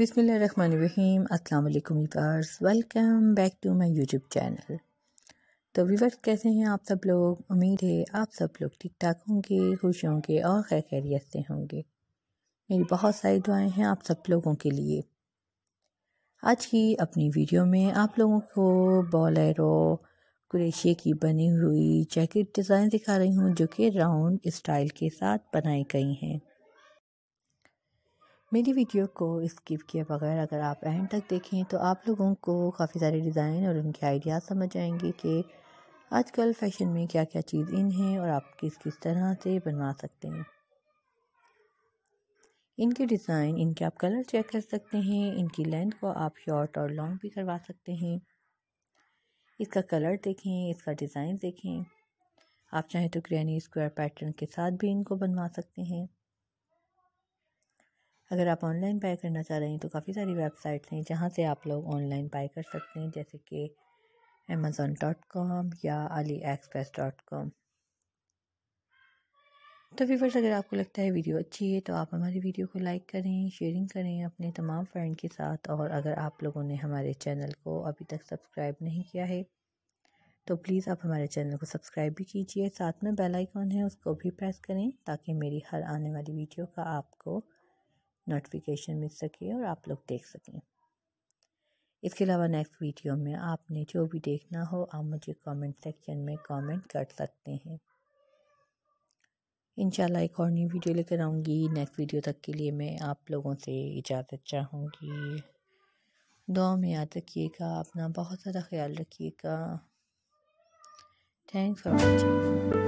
बिसमीम अल्लाम viewers welcome back to my YouTube channel तो वीवर्स कैसे हैं आप सब लोग उम्मीद है आप सब लोग ठीक ठाक होंगे खुश होंगे और खैर खैरियत से होंगे मेरी बहुत सारी दुआएं हैं आप सब लोगों के लिए आज की अपनी वीडियो में आप लोगों को बॉलेरो क्रेशिया की बनी हुई जैकेट डिज़ाइन दिखा रही हूँ जो कि राउंड स्टाइल के साथ बनाई गई हैं मेरी वीडियो को स्किप किए बगैर अगर आप एंड तक देखें तो आप लोगों को काफ़ी सारे डिज़ाइन और उनके आइडियाज़ समझ आएंगे कि आजकल फैशन में क्या क्या चीज़ इन है और आप किस किस तरह से बनवा सकते हैं इनके डिज़ाइन इनके आप कलर चेक कर सकते हैं इनकी लेंथ को आप शॉर्ट और लॉन्ग भी करवा सकते हैं इसका कलर देखें इसका डिज़ाइन देखें आप चाहें तो क्रैनी स्क्वायर पैटर्न के साथ भी इनको बनवा सकते हैं अगर आप ऑनलाइन बाय करना चाह रहे हैं तो काफ़ी सारी वेबसाइट्स हैं जहाँ से आप लोग ऑनलाइन बाय कर सकते हैं जैसे कि अमेज़ोन डॉट कॉम या अली एक्सप्रेस डॉट कॉम तो फिर अगर आपको लगता है वीडियो अच्छी है तो आप हमारी वीडियो को लाइक करें शेयरिंग करें अपने तमाम फ्रेंड के साथ और अगर आप लोगों ने हमारे चैनल को अभी तक सब्सक्राइब नहीं किया है तो प्लीज़ आप हमारे चैनल को सब्सक्राइब भी कीजिए साथ में बेल आइकॉन है उसको भी प्रेस करें ताकि मेरी हर आने वाली वीडियो का आपको नोटिफिकेशन मिल सके और आप लोग देख सकें इसके अलावा नेक्स्ट वीडियो में आपने जो भी देखना हो आप मुझे कमेंट सेक्शन में कमेंट कर सकते हैं इंशाल्लाह एक और न्यू वीडियो लेकर आऊँगी नेक्स्ट वीडियो तक के लिए मैं आप लोगों से इजाज़त चाहूँगी दुआ में याद रखिएगा अपना बहुत ज़्यादा ख्याल रखिएगा थैंक्स फॉर वॉचिंग